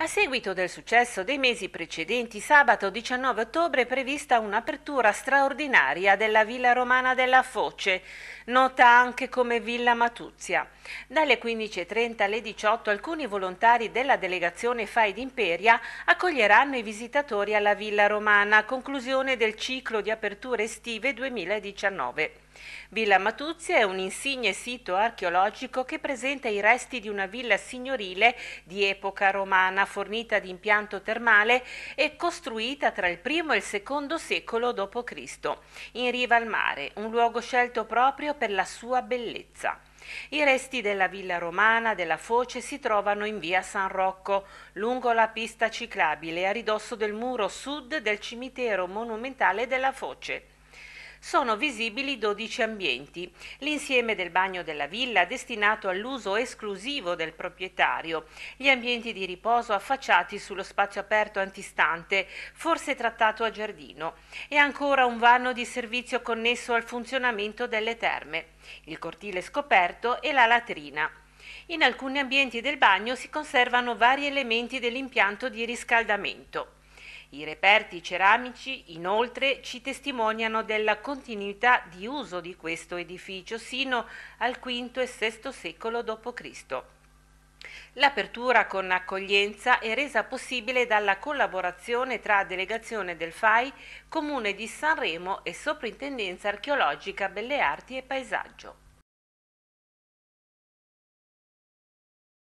A seguito del successo dei mesi precedenti, sabato 19 ottobre è prevista un'apertura straordinaria della Villa Romana della Foce, nota anche come Villa Matuzia. Dalle 15.30 alle 18 alcuni volontari della delegazione FAI d'Imperia accoglieranno i visitatori alla Villa Romana, conclusione del ciclo di aperture estive 2019. Villa Matuzia è un insigne sito archeologico che presenta i resti di una villa signorile di epoca romana fornita di impianto termale e costruita tra il primo e il secondo secolo d.C. in riva al mare, un luogo scelto proprio per la sua bellezza. I resti della villa romana della Foce si trovano in via San Rocco, lungo la pista ciclabile a ridosso del muro sud del cimitero monumentale della Foce sono visibili 12 ambienti, l'insieme del bagno della villa destinato all'uso esclusivo del proprietario, gli ambienti di riposo affacciati sullo spazio aperto antistante, forse trattato a giardino, e ancora un vano di servizio connesso al funzionamento delle terme, il cortile scoperto e la latrina. In alcuni ambienti del bagno si conservano vari elementi dell'impianto di riscaldamento. I reperti ceramici inoltre ci testimoniano della continuità di uso di questo edificio sino al V e VI secolo d.C. L'apertura con accoglienza è resa possibile dalla collaborazione tra delegazione del FAI, Comune di Sanremo e Soprintendenza archeologica Belle Arti e Paesaggio.